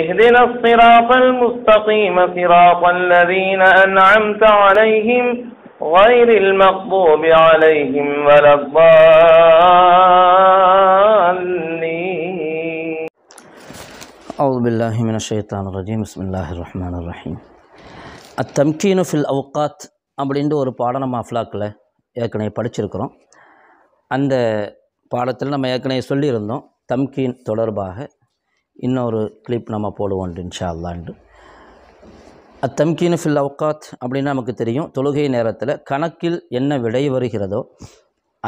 اهدنا الصراط المستقيم صراط الذين أنعمت عليهم غير المغضوب عليهم ولا الضالين أعوذ بالله من الشيطان الرجيم بسم الله الرحمن الرحيم التمكين في الأوقات அப்படின்ட்டு ஒரு பாடம் நம்ம அஃப்லாக்கில் ஏற்கனவே படிச்சிருக்கிறோம் அந்த பாடத்தில் நம்ம ஏற்கனவே சொல்லியிருந்தோம் தம்கீன் தொடர்பாக இன்னொரு கிளிப் நம்ம போடுவோம் இன்ஷா அல்லாண்டு அத்தம்கீனு ஃபில் அவுகாத் அப்படின்னா நமக்கு தெரியும் தொழுகை நேரத்தில் கணக்கில் என்ன விடை வருகிறதோ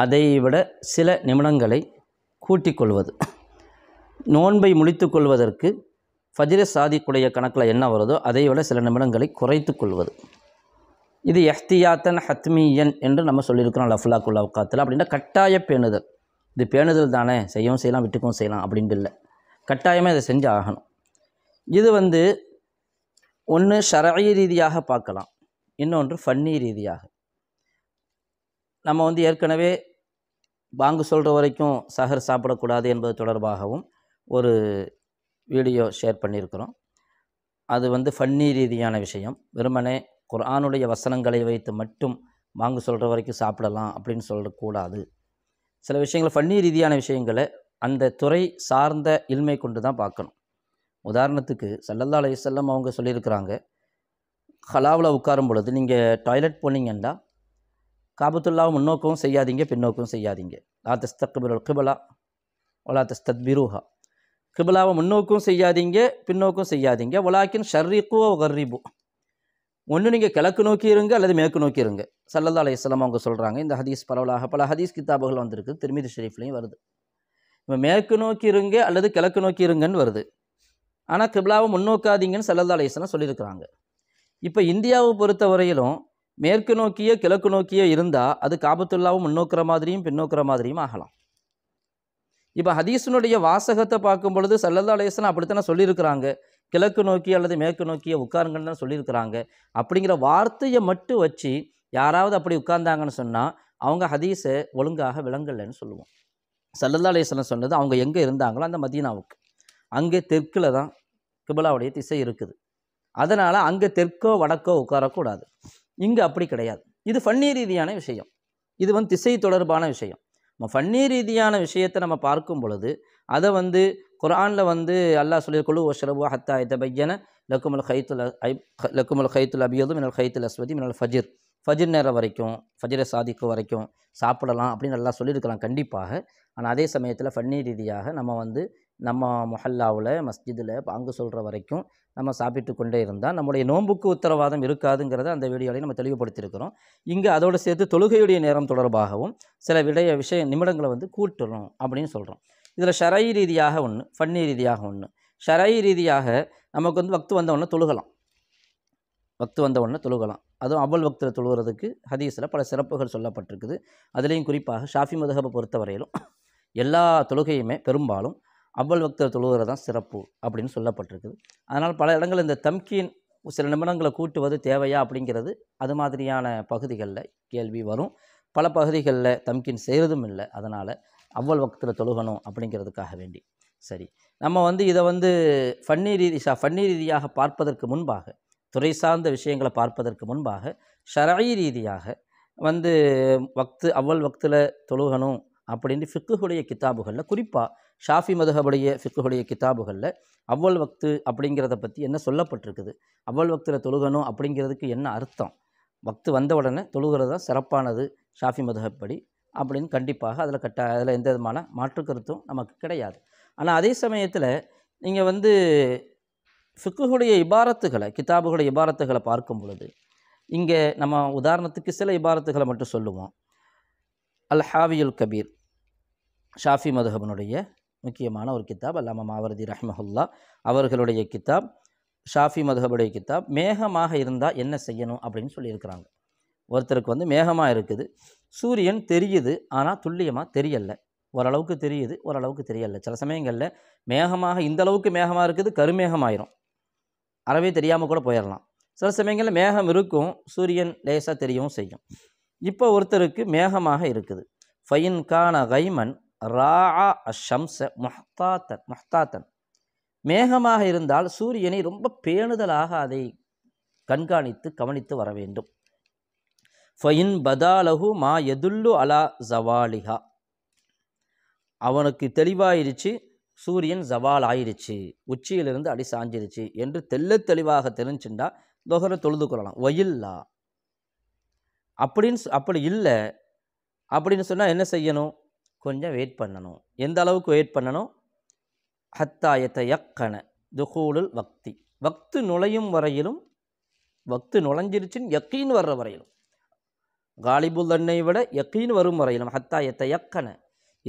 அதை விட சில நிமிடங்களை கூட்டிக்கொள்வது கொள்வது நோன்பை முடித்து கொள்வதற்கு ஃபஜ்ர சாதிக்குடைய கணக்கில் என்ன வருதோ அதை விட சில நிமிடங்களை குறைத்து கொள்வது இது எஹ்தியாத்தன் ஹத்மியன் என்று நம்ம சொல்லியிருக்கிறோம் லஃப்லாக்குல் அவுகாத்தில் அப்படின்னா கட்டாய பேணுதல் இது பேணுதல் தானே செய்யவும் செய்யலாம் விட்டுக்கும் செய்யலாம் அப்படின்ட்டு இல்லை கட்டாயமாக இதை செஞ்சு ஆகணும் இது வந்து ஒன்று ஷரعி ரீதியாக பார்க்கலாம் இன்னொன்று ஃபன்னி ரீதியாக நம்ம வந்து ஏற்கனவே பாங்கு சொல்கிற வரைக்கும் சஹர் சாப்பிடக்கூடாது என்பது தொடர்பாகவும் ஒரு வீடியோ ஷேர் பண்ணியிருக்கிறோம் அது வந்து ஃபன்னி ரீதியான விஷயம் வெறுமனே குரானுடைய வசனங்களை வைத்து மட்டும் பாங்கு சொல்கிற வரைக்கும் சாப்பிடலாம் அப்படின்னு சொல்லக்கூடாது சில விஷயங்கள் ஃபன்னி ரீதியான விஷயங்களை அந்த துறை சார்ந்த இல்மை கொண்டு தான் பார்க்கணும் உதாரணத்துக்கு சல்லல்லா அலையம் அவங்க சொல்லியிருக்கிறாங்க ஹலாவில் உட்காரும் பொழுது நீங்கள் டாய்லெட் போனீங்கன்னா காபத்துல்லாவும் முன்னோக்கவும் செய்யாதீங்க பின்னோக்கவும் செய்யாதீங்க லா தஸ்தக்பிரல் கிபலா ஒலா பிரூஹா கிபலாவை முன்னோக்கும் செய்யாதீங்க பின்னோக்கும் செய்யாதீங்க ஒலாக்கின் ஷர்ரிக்குவோ கர்ரிபு ஒன்று நீங்கள் கிழக்கு நோக்கி இருங்க அல்லது மேற்கு நோக்கி இருங்க சல்லல்லா அலையம் அவங்க சொல்கிறாங்க இந்த ஹதீஸ் பரவலாக பல ஹதீஸ் கித்தாபுகள் வந்திருக்கு திருமிதி ஷெரீஃப்லேயும் வருது இப்போ மேற்கு நோக்கி இருங்க அல்லது கிழக்கு நோக்கி இருங்கன்னு வருது ஆனால் கிபிலாவை முன்னோக்காதீங்கன்னு சல்லல்லா அலிஸ்லாம் சொல்லியிருக்கிறாங்க இப்போ இந்தியாவை பொறுத்த வரையிலும் மேற்கு நோக்கியோ கிழக்கு நோக்கியோ இருந்தால் அது காபத்துல்லாவும் முன்னோக்கிற மாதிரியும் பின்னோக்கிற மாதிரியும் ஆகலாம் இப்போ ஹதீஸனுடைய வாசகத்தை பார்க்கும் பொழுது சல்லல்லா அலிஸ்லாம் அப்படித்தானே சொல்லியிருக்கிறாங்க கிழக்கு நோக்கி அல்லது மேற்கு நோக்கிய உட்காருங்கன்னு தான் சொல்லியிருக்கிறாங்க அப்படிங்கிற வார்த்தையை மட்டும் வச்சு யாராவது அப்படி உட்கார்ந்தாங்கன்னு சொன்னால் அவங்க ஹதீஸை ஒழுங்காக விளங்கலைன்னு சொல்லுவோம் சல்லல்லா அலையம் சொன்னது அவங்க எங்கே இருந்தாங்களோ அந்த மதீனாவுக்கு அங்கே தெற்கில் தான் கிபிலாவுடைய திசை இருக்குது அதனால் அங்கே தெற்கோ வடக்கோ உட்காரக்கூடாது இங்கே அப்படி கிடையாது இது ஃபன்னி ரீதியான விஷயம் இது வந்து திசை தொடர்பான விஷயம் நம்ம ஃபன்னி ரீதியான விஷயத்தை நம்ம பார்க்கும் பொழுது அதை வந்து குரானில் வந்து அல்லாஹ் குழு ஒஷரபு ஹத்தா இத பையன லக்குமல் ஹைத்துல் ஐ லக்குமல் ஹைத்துல் அபியதும் மினல் ஹைத்துல் அஸ்வதி மினல் ஃபஜிர் ஃபஜிர் நேரம் வரைக்கும் ஃபஜிர சாதிக்கு வரைக்கும் சாப்பிடலாம் அப்படின்னு நல்லா சொல்லியிருக்கலாம் கண்டிப்பாக ஆனால் அதே சமயத்தில் ஃபன்னி ரீதியாக நம்ம வந்து நம்ம மொஹல்லாவில் மஸ்ஜிதில் பாங்கு சொல்கிற வரைக்கும் நம்ம சாப்பிட்டு கொண்டே இருந்தால் நம்முடைய நோன்புக்கு உத்தரவாதம் இருக்காதுங்கிறத அந்த வீடியோவில் நம்ம தெளிவுபடுத்தியிருக்கிறோம் இங்கே அதோடு சேர்த்து தொழுகையுடைய நேரம் தொடர்பாகவும் சில விடைய விஷய நிமிடங்களை வந்து கூட்டணும் அப்படின்னு சொல்கிறோம் இதில் ஷரை ரீதியாக ஒன்று ஃபன்னி ரீதியாக ஒன்று ஷரை ரீதியாக நமக்கு வந்து வக்து வந்தவொடனே தொழுகலாம் பக்து வந்த உடனே தொழுகலாம் அதுவும் அபல் பக்தில் தொழுகிறதுக்கு ஹதீஸில் பல சிறப்புகள் சொல்லப்பட்டிருக்குது அதுலேயும் குறிப்பாக ஷாஃபி மதுஹபை பொறுத்தவரையிலும் எல்லா தொழுகையுமே பெரும்பாலும் அபல் பக்தர் தொழுகிறது தான் சிறப்பு அப்படின்னு சொல்லப்பட்டிருக்குது அதனால் பல இடங்கள் இந்த தம்கீன் சில நிமிடங்களை கூட்டுவது தேவையா அப்படிங்கிறது அது மாதிரியான பகுதிகளில் கேள்வி வரும் பல பகுதிகளில் தம்கின் செய்கிறதும் இல்லை அதனால் அவ்வளவு பக்கத்தில் தொழுகணும் அப்படிங்கிறதுக்காக வேண்டி சரி நம்ம வந்து இதை வந்து ஃபன்னி ரீதி ஃபன்னி ரீதியாக பார்ப்பதற்கு முன்பாக துறை சார்ந்த விஷயங்களை பார்ப்பதற்கு முன்பாக ஷராயி ரீதியாக வந்து வக்து அவ்வள் வக்தில் தொழுகணும் அப்படின்னு ஃபிக்குகுடைய கித்தாபுகளில் குறிப்பாக ஷாஃபி மதுகபுடைய ஃபிக்குடைய கித்தாபுகளில் அவ்வள் வக்து அப்படிங்கிறத பற்றி என்ன சொல்லப்பட்டிருக்குது அவ்வள் வக்தில் தொழுகணும் அப்படிங்கிறதுக்கு என்ன அர்த்தம் வக்து வந்த உடனே தொழுகிறது தான் சிறப்பானது ஷாஃபி மதுகப்படி அப்படின்னு கண்டிப்பாக அதில் கட்ட அதில் எந்த விதமான மாற்று கருத்தும் நமக்கு கிடையாது ஆனால் அதே சமயத்தில் நீங்கள் வந்து ஃபிக்குகளுடைய இபாரத்துகளை கிதாபுகளுடைய இபாரத்துகளை பார்க்கும் பொழுது இங்கே நம்ம உதாரணத்துக்கு சில இபாரத்துகளை மட்டும் சொல்லுவோம் அல் ஹாவியுல் கபீர் ஷாஃபி மதுஹபனுடைய முக்கியமான ஒரு கித்தாப் அல்லாம மாவரதி ரஹ்மஹுல்லா அவர்களுடைய கித்தாப் ஷாஃபி மதுஹபுடைய கித்தாப் மேகமாக இருந்தால் என்ன செய்யணும் அப்படின்னு சொல்லியிருக்கிறாங்க ஒருத்தருக்கு வந்து மேகமாக இருக்குது சூரியன் தெரியுது ஆனால் துல்லியமாக தெரியலை ஓரளவுக்கு தெரியுது ஓரளவுக்கு தெரியலை சில சமயங்களில் மேகமாக இந்த அளவுக்கு மேகமாக இருக்குது கருமேகமாயிரும் அறவே தெரியாமல் கூட போயிடலாம் சில சமயங்களில் மேகம் இருக்கும் சூரியன் லேசாக தெரியவும் செய்யும் இப்போ ஒருத்தருக்கு மேகமாக இருக்குது ஃபைன் கான கைமன் ரா அஷம்ச மொஹ்தாத்தன் மொஹ்தாத்தன் மேகமாக இருந்தால் சூரியனை ரொம்ப பேணுதலாக அதை கண்காணித்து கவனித்து வர வேண்டும் ஃபைன் பதாலகு மா எதுல்லு அலா ஜவாலிகா அவனுக்கு தெளிவாயிருச்சு சூரியன் ஜவால் ஆயிடுச்சு உச்சியிலிருந்து அடி சாஞ்சிருச்சு என்று தெல்ல தெளிவாக தெரிஞ்சுட்டா துகர தொழுது கொள்ளலாம் ஒயில்லா அப்படின்னு அப்படி இல்லை அப்படின்னு சொன்னால் என்ன செய்யணும் கொஞ்சம் வெயிட் பண்ணணும் எந்த அளவுக்கு வெயிட் பண்ணணும் ஹத்தாயத்தை யக்கனை துகூலுல் வக்தி வக்து நுழையும் வரையிலும் வக்து நுழைஞ்சிருச்சுன்னு யக்கீன் வர்ற வரையிலும் காலிபுல் தன்னை விட யக்கீன் வரும் வரையிலும் ஹத்தாயத்தை யக்கன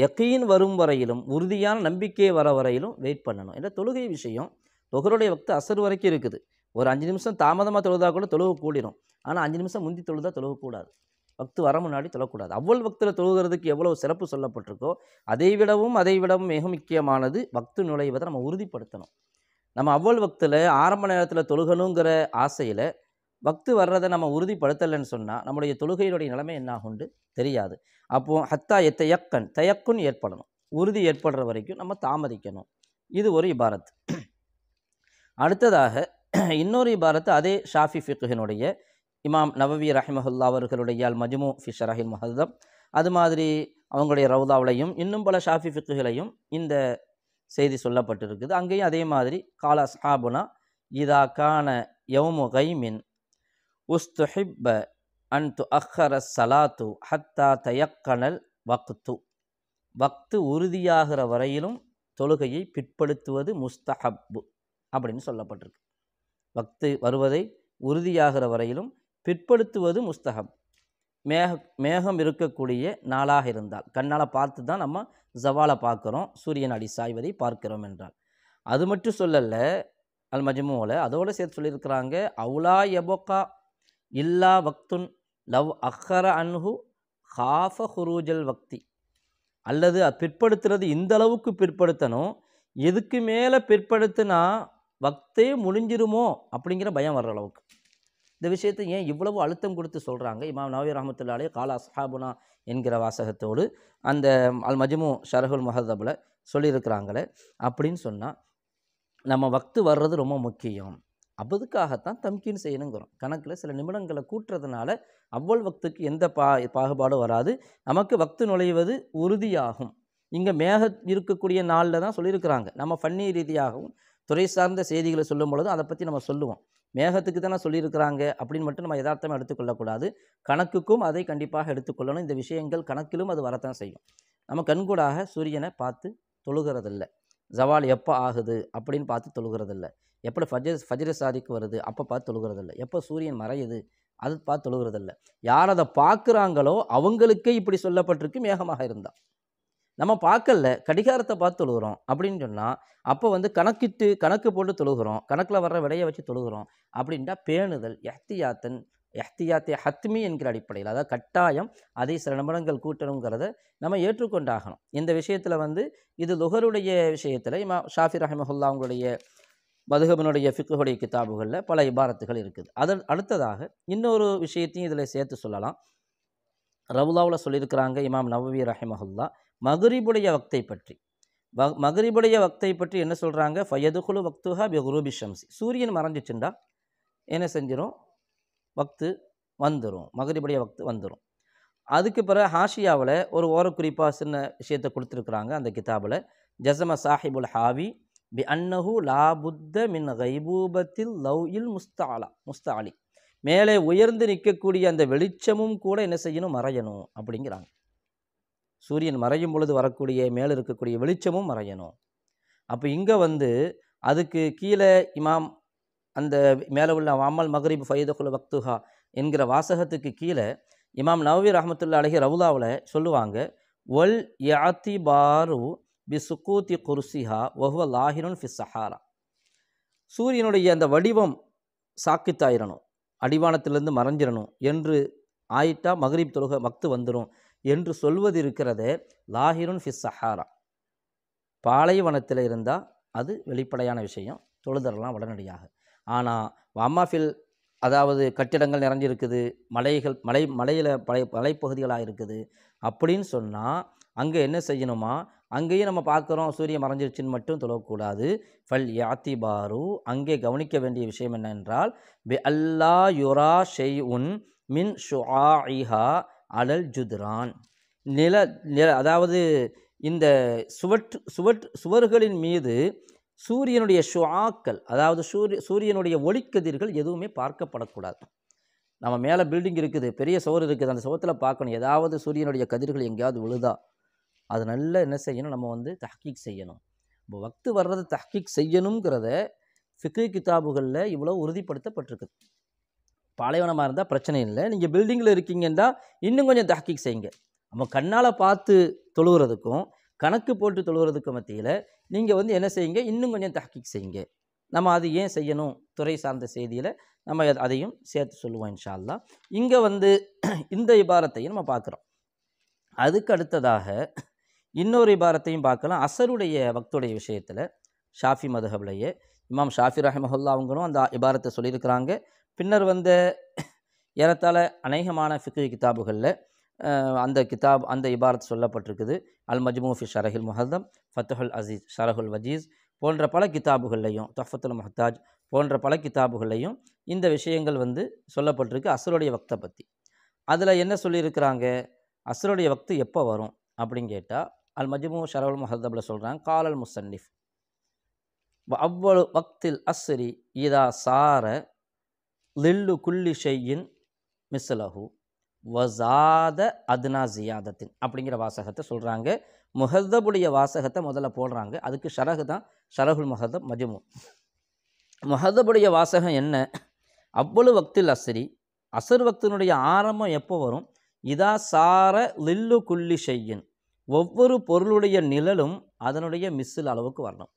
யக்கீன் வரும் வரையிலும் உறுதியான நம்பிக்கை வர வரையிலும் வெயிட் பண்ணணும் ஏன்னா தொழுகை விஷயம் தொகருடைய வக்து அசர் வரைக்கும் இருக்குது ஒரு அஞ்சு நிமிஷம் தாமதமாக தொழுதாக கூட தொழுவு கூடிடும் ஆனால் அஞ்சு நிமிஷம் முந்தி தொழுதா தொழுகக்கூடாது வக்து வர முன்னாடி தொழக்கூடாது அவ்வளோ வக்தில் தொழுகிறதுக்கு எவ்வளோ சிறப்பு சொல்லப்பட்டிருக்கோ அதை விடவும் அதை விடவும் மிக முக்கியமானது வக்து நுழைவதை நம்ம உறுதிப்படுத்தணும் நம்ம அவ்வளோ வக்தில் ஆரம்ப நேரத்தில் தொழுகணுங்கிற ஆசையில் வக்து வர்றதை நம்ம உறுதிப்படுத்தலைன்னு சொன்னால் நம்முடைய தொழுகையினுடைய நிலைமை என்னாகுண்டு தெரியாது அப்போது ஹத்தா எத்தையக்கன் தயக்குன்னு ஏற்படணும் உறுதி ஏற்படுற வரைக்கும் நம்ம தாமதிக்கணும் இது ஒரு இபாரத் அடுத்ததாக இன்னொரு இபாரத்து அதே ஷாஃபி ஃபிக்குகனுடைய இமாம் நவவி ரஹிமஹுல்லா அவர்களுடைய அல் மஜ்மு ஃபி ஷரஹில் மஹதம் அது மாதிரி அவங்களுடைய ரவுதாவிலையும் இன்னும் பல ஷாஃபி ஃபிக்குகளையும் இந்த செய்தி சொல்லப்பட்டிருக்குது அங்கேயும் அதே மாதிரி காலா அஸ்ஹாபுனா இதாக்கான எவமு கைமின் உஸ்துஹிப்ப அன் து அஹர சலாத்து ஹத்தா தயக்கணல் வக்து வக்து உறுதியாகிற வரையிலும் தொழுகையை பிற்படுத்துவது முஸ்தஹப்பு அப்படின்னு சொல்லப்பட்டிருக்கு வக்து வருவதை உறுதியாகிற வரையிலும் பிற்படுத்துவது முஸ்தஹப் மேக மேகம் இருக்கக்கூடிய நாளாக இருந்தால் கண்ணால் பார்த்து தான் நம்ம ஜவாலை பார்க்குறோம் சூரியன் அடி சாய்வதை பார்க்கிறோம் என்றால் அது மட்டும் சொல்லலை அல் மஜ்மூவில் அதோடு சேர்த்து சொல்லியிருக்கிறாங்க அவுலா எபோக்கா இல்லா வக்துன் லவ் அஹர அன்ஹு ஹாஃப ஹுரூஜல் வக்தி அல்லது பிற்படுத்துறது இந்த அளவுக்கு பிற்படுத்தணும் எதுக்கு மேலே பிற்படுத்தினா வக்தே முடிஞ்சிருமோ அப்படிங்கிற பயம் வர்ற அளவுக்கு இந்த விஷயத்தை ஏன் இவ்வளவு அழுத்தம் கொடுத்து சொல்கிறாங்க இமாம் நவீர் ரஹமத்துல்லாலே காலா அஸ்ஹாபுனா என்கிற வாசகத்தோடு அந்த அல் மஜ்மு ஷரஹுல் மஹதபில் சொல்லியிருக்கிறாங்களே அப்படின்னு சொன்னால் நம்ம வக்து வர்றது ரொம்ப முக்கியம் அப்பதுக்காகத்தான் தம்கீன் செய்யணுங்கிறோம் கணக்கில் சில நிமிடங்களை கூட்டுறதுனால அவ்வளவு வக்துக்கு எந்த பா பாகுபாடும் வராது நமக்கு வக்து நுழைவது உறுதியாகும் இங்கே மேக இருக்கக்கூடிய நாளில் தான் சொல்லியிருக்கிறாங்க நம்ம ஃபன்னி ரீதியாகவும் துறை சார்ந்த செய்திகளை சொல்லும் பொழுது அதை பற்றி நம்ம சொல்லுவோம் மேகத்துக்கு தானே சொல்லியிருக்கிறாங்க அப்படின்னு மட்டும் நம்ம யதார்த்தமாக எடுத்துக்கொள்ளக்கூடாது கணக்குக்கும் அதை கண்டிப்பாக எடுத்துக்கொள்ளணும் இந்த விஷயங்கள் கணக்கிலும் அது வரத்தான் செய்யும் நம்ம கண்கூடாக சூரியனை பார்த்து தொழுகிறதில்ல ஜவால் எப்போ ஆகுது அப்படின்னு பார்த்து தொழுகிறதில்ல எப்படி ஃபஜ் ஃபஜ்ர சாதிக்கு வருது அப்போ பார்த்து தொழுகிறதில்ல எப்போ சூரியன் மறையுது அது பார்த்து தொழுகிறதில்ல யார் அதை பார்க்குறாங்களோ அவங்களுக்கே இப்படி சொல்லப்பட்டிருக்கு மேகமாக இருந்தால் நம்ம பார்க்கல கடிகாரத்தை பார்த்து தொழுகிறோம் அப்படின்னு சொன்னால் அப்போ வந்து கணக்கிட்டு கணக்கு போட்டு தொழுகிறோம் கணக்கில் வர்ற விடையை வச்சு தொழுகிறோம் அப்படின்ட்டா பேணுதல் எஹ்தியாத்தன் எஹ்தியாத்தே ஹத்மி என்கிற அடிப்படையில் அதாவது கட்டாயம் அதை சில நிமிடங்கள் கூட்டணுங்கிறத நம்ம ஏற்றுக்கொண்டாகணும் இந்த விஷயத்தில் வந்து இது லுகருடைய விஷயத்தில் இமா ஷாஃபி ரஹமஹுல்லா அவங்களுடைய மதுகபனுடைய ஃபிக்குடைய கிதாபுகளில் பல இபாரத்துகள் இருக்குது அதன் அடுத்ததாக இன்னொரு விஷயத்தையும் இதில் சேர்த்து சொல்லலாம் ரவுலாவில் சொல்லியிருக்கிறாங்க இமாம் நவவி ரஹிமஹுல்லா மகரிபுடைய வக்தை பற்றி மகரிபுடைய வக்தை பற்றி என்ன சொல்கிறாங்க குழு வக்துஹா பெஹ்ரூபி ஷம்சி சூரியன் மறைஞ்சிச்சுண்டா என்ன செஞ்சிடும் வக்து வந்துடும் மகரிபுடைய வக்து வந்துடும் அதுக்கு பிறகு ஹாஷியாவில் ஒரு ஓரக்குறிப்பாக சின்ன விஷயத்தை கொடுத்துருக்குறாங்க அந்த கிதாபில் ஜசம சாஹிபுல் ஹாவி பி அன்னஹு லாபுத்த மின் கைபூபத்தில் லவ் இல் முஸ்தாலா முஸ்தாலி மேலே உயர்ந்து நிற்கக்கூடிய அந்த வெளிச்சமும் கூட என்ன செய்யணும் மறையணும் அப்படிங்கிறாங்க சூரியன் மறையும் பொழுது வரக்கூடிய மேலே இருக்கக்கூடிய வெளிச்சமும் மறையணும் அப்போ இங்கே வந்து அதுக்கு கீழே இமாம் அந்த மேலே உள்ள அமல் மகரிப் ஃபைதகுல் வக்துஹா என்கிற வாசகத்துக்கு கீழே இமாம் நவீர் அஹமத்துல்லா அலஹி ரவுலாவில் சொல்லுவாங்க ஒல் யாத்தி பாரு பி சுக்கூத்தி குர்சிஹா ஒஹுவ லாஹிருன் ஃபி சஹாரா சூரியனுடைய அந்த வடிவம் சாக்கித்தாயிரணும் அடிவானத்திலிருந்து மறைஞ்சிடணும் என்று ஆயிட்டா மகரீப் தொழுக மக்து வந்துடும் என்று சொல்வது இருக்கிறதே லாஹிருன் ஃபி சஹாரா பாலைவனத்தில் இருந்தால் அது வெளிப்படையான விஷயம் தொழுதரலாம் உடனடியாக ஆனால் வாமாஃபில் அதாவது கட்டிடங்கள் நிறைஞ்சிருக்குது மலைகள் மலை மலையில் பலை மலைப்பகுதிகளாக இருக்குது அப்படின்னு சொன்னால் அங்கே என்ன செய்யணுமா அங்கேயும் நம்ம பார்க்குறோம் சூரியன் மறைஞ்சிருச்சுன்னு மட்டும் தொழக்கூடாது ஃபல் யாத்தி பாரு அங்கே கவனிக்க வேண்டிய விஷயம் என்னென்றால் பி அல்லா யுரா ஷெய் உன் மின் இஹா அலல் ஜுத்ரான் நில நில அதாவது இந்த சுவற்று சுவற்று சுவர்களின் மீது சூரியனுடைய ஷுஆக்கள் அதாவது சூரிய சூரியனுடைய ஒளிக்கதிர்கள் எதுவுமே பார்க்கப்படக்கூடாது நம்ம மேலே பில்டிங் இருக்குது பெரிய சுவர் இருக்குது அந்த சுவத்தில் பார்க்கணும் ஏதாவது சூரியனுடைய கதிர்கள் எங்கேயாவது விழுதா அது நல்லா என்ன செய்யணும் நம்ம வந்து தஹ்கீக் செய்யணும் இப்போ வக்து வர்றது தஹ்கீக் செய்யணுங்கிறத ஃபிக்கு கிதாபுகளில் இவ்வளோ உறுதிப்படுத்தப்பட்டிருக்குது பாலைவனமாக இருந்தால் பிரச்சனை இல்லை நீங்கள் பில்டிங்கில் இருக்கீங்கன்னா இன்னும் கொஞ்சம் தஹ்கீக் செய்யுங்க நம்ம கண்ணால் பார்த்து தொழுகிறதுக்கும் கணக்கு போட்டு தொழுகிறதுக்கும் மத்தியில் நீங்கள் வந்து என்ன செய்யுங்க இன்னும் கொஞ்சம் தஹ்கீக் செய்யுங்க நம்ம அது ஏன் செய்யணும் துறை சார்ந்த செய்தியில் நம்ம அதையும் சேர்த்து சொல்லுவோம் இன்ஷால்லா இங்கே வந்து இந்த இபாரத்தையும் நம்ம பார்க்குறோம் அதுக்கு அடுத்ததாக இன்னொரு இபாரத்தையும் பார்க்கலாம் அசருடைய வக்துடைய விஷயத்தில் ஷாஃபி மதுஹப்லையே இமாம் ஷாஃபி ரஹமஹுல்லா அவங்களும் அந்த இபாரத்தை சொல்லியிருக்கிறாங்க பின்னர் வந்த ஏறத்தாழ அநேகமான ஃபிக்ரி கிதாபுகளில் அந்த கிதாப் அந்த இபாரத் சொல்லப்பட்டிருக்குது அல் மஜ்மூஃபி ஷரஹில் முஹல்தம் ஃபத்துஹுல் அசீஸ் ஷரஹுல் வஜீஸ் போன்ற பல கிதாபுகள்லையும் தஃபத்துல் மஹ்தாஜ் போன்ற பல கிதாபுகள்லையும் இந்த விஷயங்கள் வந்து சொல்லப்பட்டிருக்கு அசருடைய வக்தை பற்றி அதில் என்ன சொல்லியிருக்கிறாங்க அசருடைய வக்து எப்போ வரும் அப்படின்னு கேட்டால் அல் மஜ்மு ஷரவுல் முஹதபில் சொல்கிறாங்க காலல் முசன்னிஃப் அவ்வளவு வக்தில் அஸ்ரி இதா சார லில்லு குல்லி ஷெய்யின் மிஸ்லஹு வசாத அத்னா ஜியாதத்தின் அப்படிங்கிற வாசகத்தை சொல்கிறாங்க முஹதபுடைய வாசகத்தை முதல்ல போடுறாங்க அதுக்கு ஷரகு தான் ஷரகுல் முஹதப் மஜ்மு முஹதபுடைய வாசகம் என்ன அவ்வளவு வக்தில் அஸ்ரி அசர் வக்தினுடைய ஆரம்பம் எப்போ வரும் இதா சார லில்லு குல்லி ஷெய்யின் ஒவ்வொரு பொருளுடைய நிழலும் அதனுடைய மிஸ்ஸில் அளவுக்கு வரணும்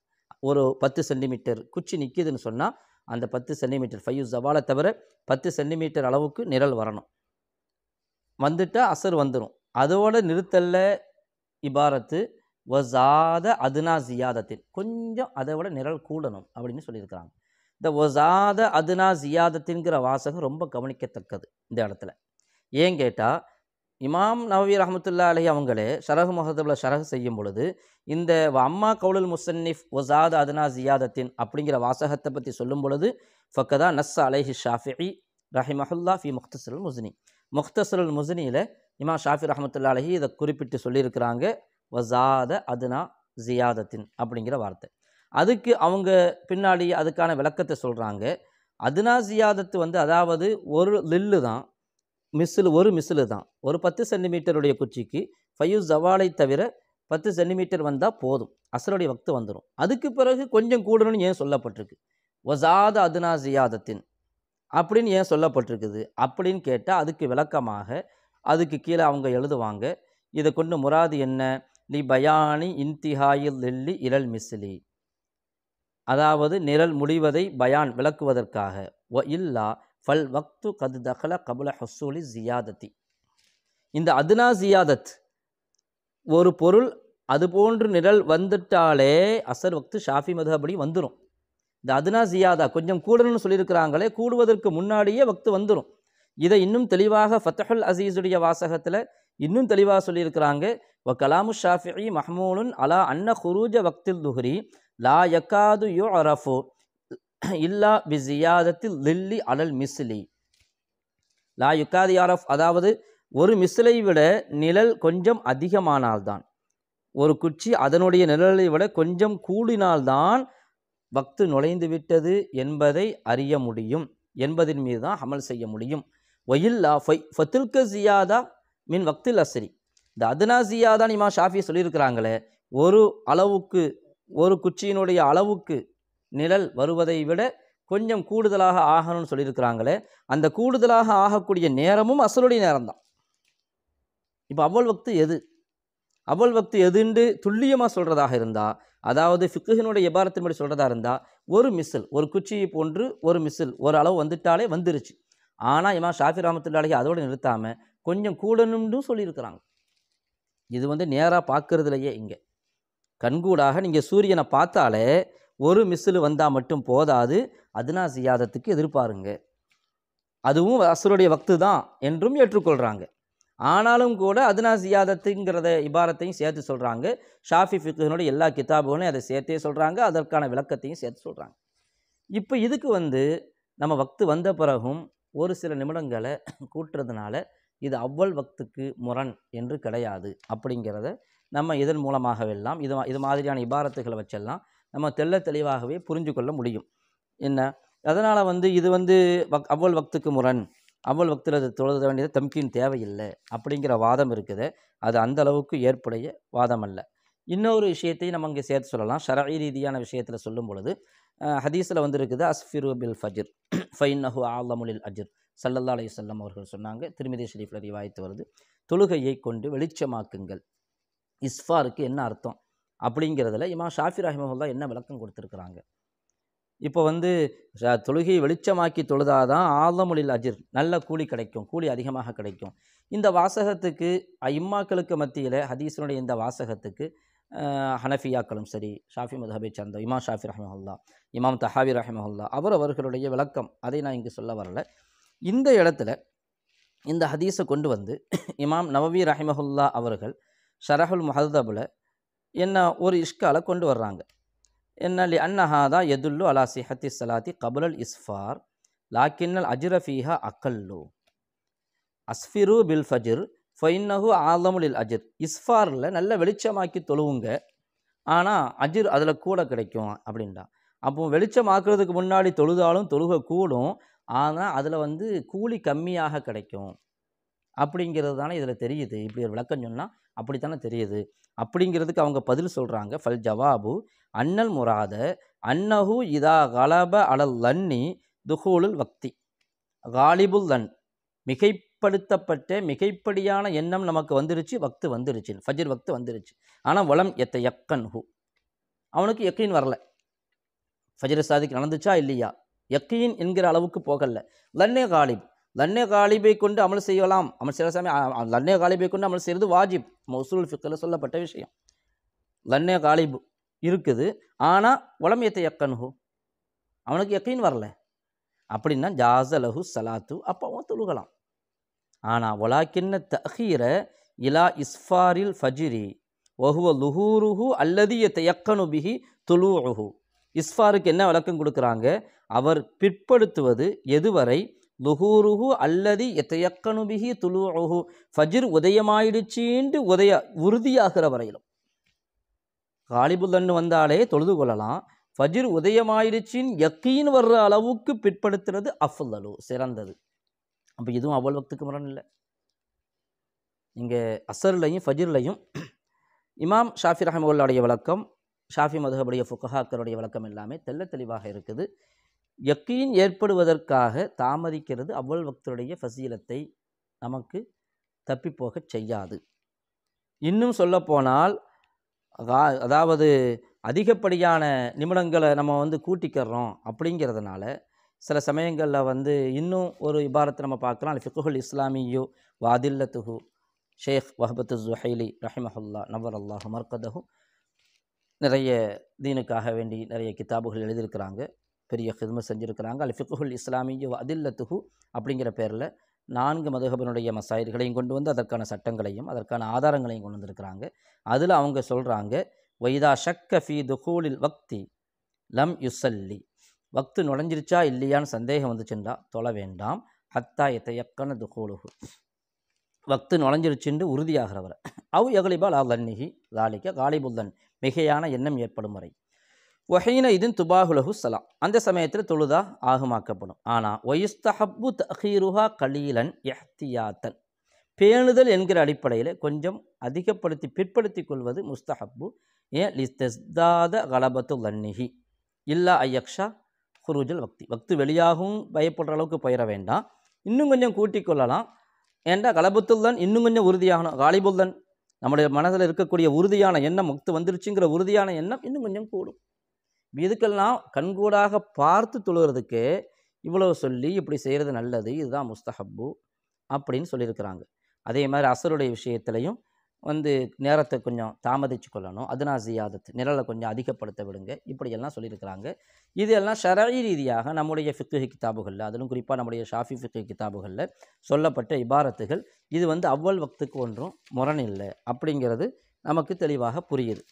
ஒரு பத்து சென்டிமீட்டர் குச்சி நிற்கிதுன்னு சொன்னால் அந்த பத்து சென்டிமீட்டர் ஃபைவ் ஜவாலை தவிர பத்து சென்டிமீட்டர் அளவுக்கு நிழல் வரணும் வந்துட்டால் அசர் வந்துடும் அதோட நிறுத்தல்ல இபாரத்து ஒசாத அதுனா ஜியாதத்தின் கொஞ்சம் அதை விட கூடணும் அப்படின்னு சொல்லியிருக்கிறாங்க இந்த ஒசாத அதுனா ஜியாதத்தின்கிற வாசகம் ரொம்ப கவனிக்கத்தக்கது இந்த இடத்துல ஏன் கேட்டால் இமாம் நவவி ரஹமத்துல்லா அலி அவங்களே சரகு முகத்தில் ஷரகு செய்யும் பொழுது இந்த அம்மா கவுலுல் முசன்னிஃப் ஒசாத் அதுனா ஜியாதத்தின் அப்படிங்கிற வாசகத்தை பற்றி சொல்லும் பொழுது ஃபக்கதா நஸ் அலஹி ஷாஃபி ரஹிமஹுல்லா ஃபி முக்தசருல் முஸ்னி முக்தசருல் முஸ்னியில் இமா ஷாஃபி ரஹமத்துல்லா அலஹி இதை குறிப்பிட்டு சொல்லியிருக்கிறாங்க ஒசாத அதுனா ஜியாதத்தின் அப்படிங்கிற வார்த்தை அதுக்கு அவங்க பின்னாடி அதுக்கான விளக்கத்தை சொல்கிறாங்க அதுனா ஜியாதத்து வந்து அதாவது ஒரு லில்லு தான் மிஸ்ஸில் ஒரு மிஸ்ஸில் தான் ஒரு பத்து சென்டிமீட்டருடைய குச்சிக்கு ஃபையு ஜவாலை தவிர பத்து சென்டிமீட்டர் வந்தால் போதும் அசருடைய வக்து வந்துடும் அதுக்கு பிறகு கொஞ்சம் கூடணும்னு ஏன் சொல்லப்பட்டிருக்கு ஒசாத அதுனா ஜியாதத்தின் அப்படின்னு ஏன் சொல்லப்பட்டிருக்குது அப்படின்னு கேட்டால் அதுக்கு விளக்கமாக அதுக்கு கீழே அவங்க எழுதுவாங்க இதை கொண்டு முராது என்ன லி பயானி இன்திஹாயில் லெல்லி இரல் மிஸ்லி அதாவது நிரல் முடிவதை பயான் விளக்குவதற்காக ஒ இல்லா ஃபல் வக்து கது தகல கபுல ஹசூலி ஜியாதத்தி இந்த அதுனா ஜியாதத் ஒரு பொருள் அதுபோன்று நிரல் வந்துட்டாலே அசர் வக்து ஷாஃபி மதுபடி வந்துடும் இந்த அதுனா ஜியாதா கொஞ்சம் கூடணும்னு சொல்லியிருக்கிறாங்களே கூடுவதற்கு முன்னாடியே வக்து வந்துடும் இதை இன்னும் தெளிவாக ஃபத்தஹுல் அசீஸுடைய வாசகத்தில் இன்னும் தெளிவாக சொல்லியிருக்கிறாங்க வ கலாமு ஷாஃபி மஹமூலுன் அலா அன்ன ஹுரூஜ வக்தில் துஹ்ரி லா யக்காது யோ அரஃபோ இல்லா பிஸியாதத்தில் லில்லி அலல் மிஸ்லி லா யுக்காதி யாரஃப் அதாவது ஒரு மிஸ்லை விட நிழல் கொஞ்சம் அதிகமானால்தான் ஒரு குச்சி அதனுடைய நிழலை விட கொஞ்சம் கூடினால்தான் பக்து நுழைந்து விட்டது என்பதை அறிய முடியும் என்பதின் மீது தான் அமல் செய்ய முடியும் ஒயில்லா ஃபை ஃபத்துல்க ஜியாதா மின் வக்தில் அசரி இந்த அதுனா ஜியாதான் இமா ஷாஃபி சொல்லியிருக்கிறாங்களே ஒரு அளவுக்கு ஒரு குச்சியினுடைய அளவுக்கு நிழல் வருவதை விட கொஞ்சம் கூடுதலாக ஆகணும்னு சொல்லியிருக்கிறாங்களே அந்த கூடுதலாக ஆகக்கூடிய நேரமும் அசலுடைய நேரம்தான் இப்போ அவ்வள் வக்து எது அவ்வள் வக்து எதுண்டு துல்லியமாக சொல்கிறதாக இருந்தால் அதாவது எபாரத்தின் படி சொல்கிறதா இருந்தால் ஒரு மிஸ்ஸில் ஒரு குச்சியை போன்று ஒரு மிசில் ஒரு அளவு வந்துட்டாலே வந்துருச்சு ஆனால் இமா ஷாஃபி ராமத்துல்லாலேயே அதோடு நிறுத்தாமல் கொஞ்சம் கூடணும்னு சொல்லியிருக்கிறாங்க இது வந்து நேராக பார்க்குறதுலையே இங்கே கண்கூடாக நீங்கள் சூரியனை பார்த்தாலே ஒரு மிஸ்ஸில் வந்தால் மட்டும் போதாது அதுனா சியாதத்துக்கு எதிர்பாருங்க அதுவும் அசுருடைய வக்து தான் என்றும் ஏற்றுக்கொள்கிறாங்க ஆனாலும் கூட அதுனா சியாதத்துங்கிறத இபாரத்தையும் சேர்த்து சொல்கிறாங்க ஷாஃபி ஃபிக்குனுடைய எல்லா கிதாபுகளையும் அதை சேர்த்தே சொல்கிறாங்க அதற்கான விளக்கத்தையும் சேர்த்து சொல்கிறாங்க இப்போ இதுக்கு வந்து நம்ம வக்து வந்த பிறகும் ஒரு சில நிமிடங்களை கூட்டுறதுனால இது அவ்வள் வக்துக்கு முரண் என்று கிடையாது அப்படிங்கிறத நம்ம இதன் மூலமாகவெல்லாம் இது இது மாதிரியான இபாரத்துகளை வச்செல்லாம் நம்ம தெல்ல தெளிவாகவே புரிஞ்சு கொள்ள முடியும் என்ன அதனால் வந்து இது வந்து வக் அவ்வளோ வக்துக்கு முரண் அவ்வளோ வக்தில் தொழுத வேண்டியது தம்கின் தேவையில்லை அப்படிங்கிற வாதம் இருக்குது அது அந்த அளவுக்கு ஏற்புடைய வாதம் அல்ல இன்னொரு விஷயத்தையும் நம்ம இங்கே சேர்த்து சொல்லலாம் ஷரஇ ரீதியான விஷயத்தில் சொல்லும் பொழுது ஹதீஸில் வந்துருக்குது அஸ்ஃபிரு பில் ஃபஜிர் நஹு ஆலமுலில் அஜிர் சல்லல்லா அலி சொல்லம் அவர்கள் சொன்னாங்க திருமதி ஷரீஃபில் வாய்த்து வருது தொழுகையை கொண்டு வெளிச்சமாக்குங்கள் இஸ்ஃபாருக்கு என்ன அர்த்தம் அப்படிங்கிறதுல இமா ஷாஃபி ரஹிமஹுல்லா என்ன விளக்கம் கொடுத்துருக்குறாங்க இப்போ வந்து தொழுகையை வெளிச்சமாக்கி தொழுதாதான் ஆலமுலில் அஜிர் நல்ல கூலி கிடைக்கும் கூலி அதிகமாக கிடைக்கும் இந்த வாசகத்துக்கு இம்மாக்களுக்கு மத்தியில் ஹதீஸனுடைய இந்த வாசகத்துக்கு ஹனஃபியாக்களும் சரி ஷாஃபி மதுஹபை சேர்ந்த இமாம் ஷாஃபி ரஹமஹுல்லா இமாம் தஹாவி ரஹமஹுல்லா அவர் அவர்களுடைய விளக்கம் அதை நான் இங்கு சொல்ல வரல இந்த இடத்துல இந்த ஹதீஸை கொண்டு வந்து இமாம் நவவி ரஹிமஹுல்லா அவர்கள் ஷரஹுல் முஹதபில் என்ன ஒரு இஷ்கால கொண்டு வர்றாங்க என்ன லி அன்னஹாதா எதுல்லு அலா சிஹத்தி சலாத்தி கபுலல் இஸ்ஃபார் லாக்கின்னல் அஜிரஃபீஹா அக்கல்லு அஸ்ஃபிரு பில் ஃபஜிர் ஃபைன்னஹு ஆலமுலில் அஜிர் இஸ்ஃபாரில் நல்ல வெளிச்சமாக்கி தொழுவுங்க ஆனால் அஜிர் அதில் கூட கிடைக்கும் அப்படின்டா அப்போ வெளிச்சமாக்குறதுக்கு முன்னாடி தொழுதாலும் தொழுக கூடும் ஆனால் அதில் வந்து கூலி கம்மியாக கிடைக்கும் அப்படிங்கிறது தானே இதில் தெரியுது இப்படி ஒரு விளக்கம் சொன்னால் அப்படித்தானே தெரியுது அப்படிங்கிறதுக்கு அவங்க பதில் சொல்கிறாங்க ஃபல் ஜவாபு அன்னல் முராத அன்னஹு இதா கலப அலல் லன்னி துஹூலுல் வக்தி காலிபுல் லன் மிகைப்படுத்தப்பட்ட மிகைப்படியான எண்ணம் நமக்கு வந்துருச்சு வக்து வந்துருச்சு ஃபஜிர் வக்து வந்துருச்சு ஆனால் வளம் எத்த யக்கன் ஹூ அவனுக்கு யக்கீன் வரல ஃபஜிர சாதிக்கு நடந்துச்சா இல்லையா யக்கீன் என்கிற அளவுக்கு போகலை லன்னே காலிப் லன்னிய காலிபை கொண்டு அமல் செய்யலாம் அமல் சமயம் லன்னிய காலிபை கொண்டு அமல் செய்கிறது வாஜிப் மொசூல் ஃபிக்கில் சொல்லப்பட்ட விஷயம் லன்னிய காலிபு இருக்குது ஆனால் உலம் ஏத்த அவனுக்கு யக்கீன் வரல அப்படின்னா ஜாசலஹு சலாத்து அப்போ அவன் தொழுகலாம் ஆனால் ஒலாக்கின்ன தஹீர இலா இஸ்ஃபாரில் ஃபஜிரி ஒஹுவ லுஹூருஹு அல்லது எத்தயக்கனு பிஹி துலூஹு இஸ்ஃபாருக்கு என்ன விளக்கம் கொடுக்குறாங்க அவர் பிற்படுத்துவது எதுவரை லுஹூருஹு அல்லது எத்தையக்கணுபிகி துலுஹு ஃபஜிர் உதயமாயிடுச்சின்ட்டு உதய உறுதியாகிற வரையிலும் காலிபுல்லன்னு வந்தாலே தொழுது கொள்ளலாம் ஃபஜிர் உதயமாயிடுச்சின்னு யக்கீன் வர்ற அளவுக்கு பிற்படுத்துறது அஃபுல்லலு சிறந்தது அப்போ இதுவும் அவ்வளோ வக்துக்கு மரணம் இல்லை இங்கே அசர்லையும் ஃபஜிர்லையும் இமாம் ஷாஃபி ரஹமுல்லாடைய வழக்கம் ஷாஃபி மதுகபுடைய ஃபுகஹாக்கருடைய வழக்கம் எல்லாமே தெல்ல தெளிவாக இருக்குது யக்கீன் ஏற்படுவதற்காக தாமதிக்கிறது அவ்வள் பக்தருடைய ஃபசீலத்தை நமக்கு தப்பிப்போகச் செய்யாது இன்னும் சொல்லப்போனால் அதாவது அதிகப்படியான நிமிடங்களை நம்ம வந்து கூட்டிக்கிறோம் அப்படிங்கிறதுனால சில சமயங்களில் வந்து இன்னும் ஒரு இபாரத்தை நம்ம பார்க்கலாம் ஃபிகுல் இஸ்லாமியோ வாதில்லத்துஹு ஷேக் வஹபத்து ஜுஹைலி ரஹிமஹுல்லா நவர் அல்லாஹ் மர்கதஹு நிறைய தீனுக்காக வேண்டி நிறைய கிதாபுகள் எழுதியிருக்கிறாங்க பெரிய ஹிதம செஞ்சுருக்கிறாங்க அல் ஃபிகுல் இஸ்லாமிய அதில்லத்துஹு அப்படிங்கிற பேரில் நான்கு மதுகபனுடைய மசாயிர்களையும் கொண்டு வந்து அதற்கான சட்டங்களையும் அதற்கான ஆதாரங்களையும் கொண்டு வந்திருக்கிறாங்க அதில் அவங்க சொல்கிறாங்க வைதா ஷக்க ஃபி துகூலில் வக்தி லம் யுசல்லி வக்து நுழைஞ்சிருச்சா இல்லையான்னு சந்தேகம் வந்துச்சுண்டா தொழ வேண்டாம் ஹத்தா எத்தையக்கன துகூலுகு வக்து நுழைஞ்சிருச்சுண்டு உறுதியாகிறவரை அவ் எகலிபால் அல்லன்னிகி லாலிக்க காலிபுல்தன் மிகையான எண்ணம் ஏற்படும் வரை ஒஹீன இதன் துபாகுலகு சலாம் அந்த சமயத்தில் தொழுதா ஆகமாக்கப்படும் ஆனால் ஒயுஸ்தஹப்பு தஹீருஹா கலீலன் எஹ்தியாத்தன் பேணுதல் என்கிற அடிப்படையில் கொஞ்சம் அதிகப்படுத்தி பிற்படுத்தி கொள்வது முஸ்தஹப்பு ஏன் லிஸ்தாத கலபத்து லன்னிஹி இல்லா ஐயக்ஷா ஹுரூஜல் வக்தி வக்து வெளியாகவும் பயப்படுற அளவுக்கு பயிர வேண்டாம் இன்னும் கொஞ்சம் கூட்டிக் கொள்ளலாம் ஏண்டா கலபத்துள்ளன் இன்னும் கொஞ்சம் உறுதியாகணும் காலிபுல்லன் நம்முடைய மனதில் இருக்கக்கூடிய உறுதியான எண்ணம் முக்து வந்துருச்சுங்கிற உறுதியான எண்ணம் இன்னும் கொஞ்சம் கூடும் இதுக்கெல்லாம் கண்கூடாக பார்த்து தொழுகிறதுக்கு இவ்வளவு சொல்லி இப்படி செய்கிறது நல்லது இதுதான் முஸ்தஹப்பு அப்படின்னு சொல்லியிருக்கிறாங்க அதே மாதிரி அசருடைய விஷயத்துலையும் வந்து நேரத்தை கொஞ்சம் தாமதிச்சு கொள்ளணும் அதுனா ஜியாதத் நிரலை கொஞ்சம் அதிகப்படுத்த விடுங்க இப்படியெல்லாம் சொல்லியிருக்கிறாங்க இதெல்லாம் ஷரீ ரீதியாக நம்முடைய ஃபிக்கு கிதாபுகளில் அதிலும் குறிப்பாக நம்முடைய ஷாஃபி ஃபிக்கு கிதாபுகளில் சொல்லப்பட்ட இபாரத்துகள் இது வந்து அவ்வல் வக்துக்கு ஒன்றும் முரணில்லை அப்படிங்கிறது நமக்கு தெளிவாக புரியுது